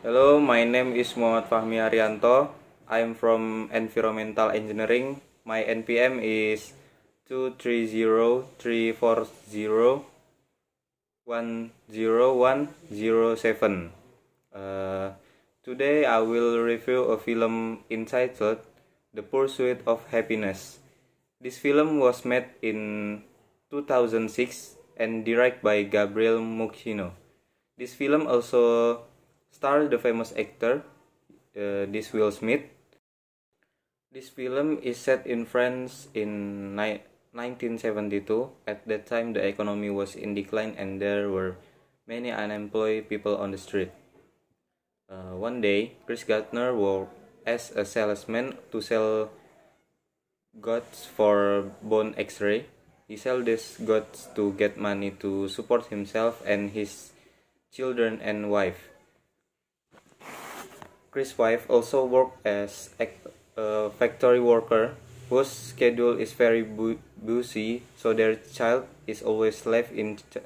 Hello, my name is Muhammad Fahmi Arianto. I'm from Environmental Engineering. My NPM is 23034010107. Uh, today I will review a film entitled The Pursuit of Happiness. This film was made in 2006 and directed by Gabriel Mukhino. This film also star the famous actor uh, this Will Smith. This film is set in France in 1972. At that time, the economy was in decline and there were many unemployed people on the street. Uh, one day, Chris Gardner worked as a salesman to sell guts for bone x-ray. He sold these guts to get money to support himself and his children and wife. Chris' wife also worked as a factory worker whose schedule is very bu busy, so their child is always left in ch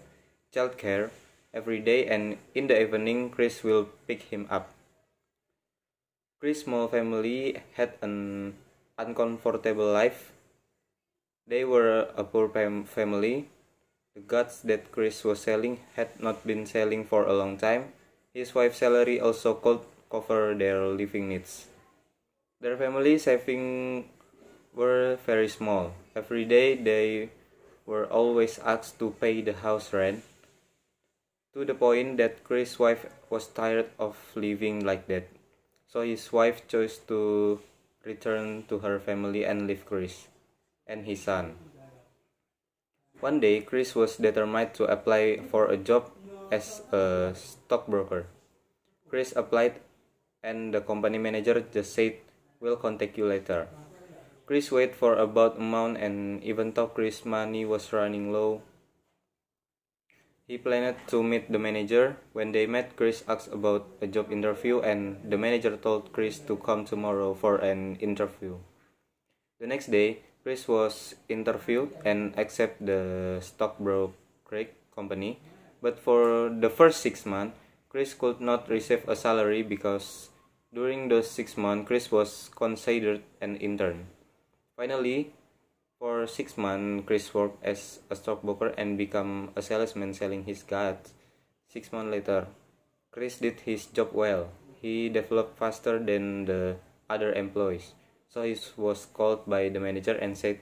childcare every day and in the evening Chris will pick him up. Chris' small family had an uncomfortable life. They were a poor family. The goods that Chris was selling had not been selling for a long time. His wife's salary also called cover their living needs. Their family savings were very small. Every day they were always asked to pay the house rent, to the point that Chris' wife was tired of living like that. So his wife chose to return to her family and leave Chris and his son. One day, Chris was determined to apply for a job as a stockbroker. Chris applied and the company manager just said, We'll contact you later. Chris waited for about a month and even though Chris' money was running low, he planned to meet the manager. When they met, Chris asked about a job interview and the manager told Chris to come tomorrow for an interview. The next day, Chris was interviewed and accepted the stockbroker company, but for the first six months, Chris could not receive a salary because during those six months, Chris was considered an intern. Finally, for six months, Chris worked as a stockbroker and became a salesman selling his guts. Six months later, Chris did his job well. He developed faster than the other employees. So he was called by the manager and said,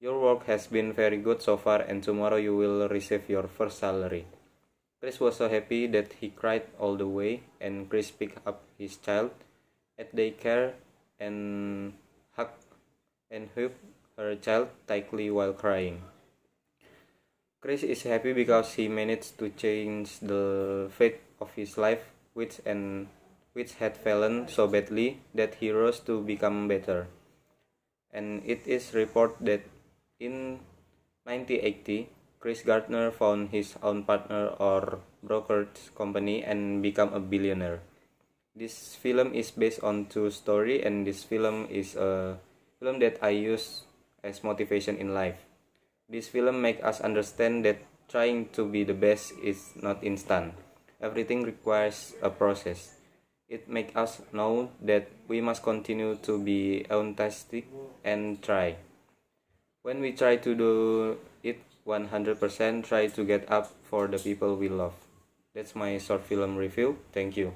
Your work has been very good so far, and tomorrow you will receive your first salary. Chris was so happy that he cried all the way, and Chris picked up his child at daycare and hugged and hugged her child tightly while crying. Chris is happy because he managed to change the fate of his life, which and which had fallen so badly that he rose to become better. And it is reported that in 1980, Chris Gardner found his own partner or brokerage company and became a billionaire. This film is based on true story and this film is a film that I use as motivation in life. This film makes us understand that trying to be the best is not instant. Everything requires a process. It makes us know that we must continue to be enthusiastic and try. When we try to do it 100% try to get up for the people we love. That's my short film review. Thank you.